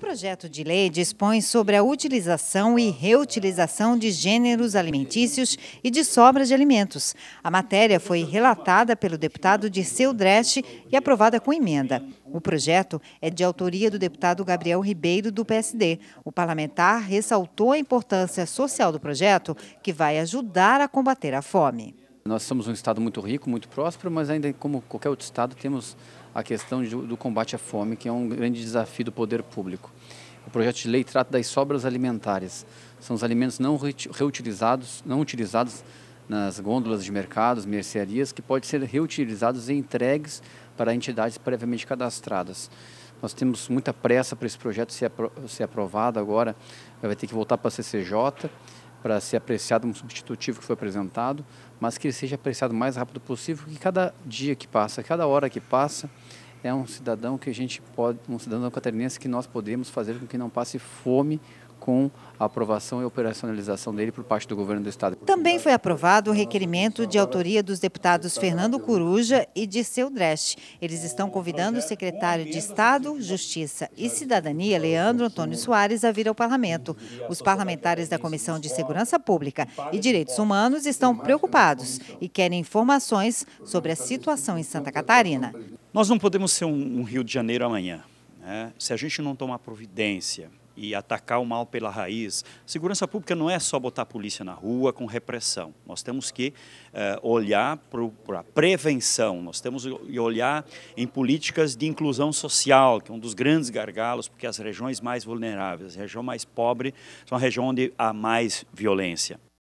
projeto de lei dispõe sobre a utilização e reutilização de gêneros alimentícios e de sobras de alimentos. A matéria foi relatada pelo deputado Dirceu Dresch e aprovada com emenda. O projeto é de autoria do deputado Gabriel Ribeiro, do PSD. O parlamentar ressaltou a importância social do projeto, que vai ajudar a combater a fome. Nós somos um estado muito rico, muito próspero, mas ainda como qualquer outro estado temos a questão de, do combate à fome, que é um grande desafio do poder público. O projeto de lei trata das sobras alimentares. São os alimentos não reutilizados, não utilizados nas gôndolas de mercados, mercearias, que podem ser reutilizados e entregues para entidades previamente cadastradas. Nós temos muita pressa para esse projeto ser, aprovado agora, vai ter que voltar para a CCJ, para ser apreciado um substitutivo que foi apresentado, mas que ele seja apreciado o mais rápido possível, que cada dia que passa, cada hora que passa, é um cidadão que a gente pode, um cidadão catarinense que nós podemos fazer com que não passe fome com a aprovação e operacionalização dele por parte do governo do Estado. Também foi aprovado o requerimento de autoria dos deputados Fernando Coruja e Dirceu Dresch. Eles estão convidando o secretário de Estado, Justiça e Cidadania, Leandro Antônio Soares, a vir ao parlamento. Os parlamentares da Comissão de Segurança Pública e Direitos Humanos estão preocupados e querem informações sobre a situação em Santa Catarina. Nós não podemos ser um Rio de Janeiro amanhã. Né? Se a gente não tomar providência e atacar o mal pela raiz. Segurança pública não é só botar a polícia na rua com repressão. Nós temos que uh, olhar para a prevenção, nós temos que olhar em políticas de inclusão social, que é um dos grandes gargalos, porque as regiões mais vulneráveis, a região mais pobre, são a região onde há mais violência.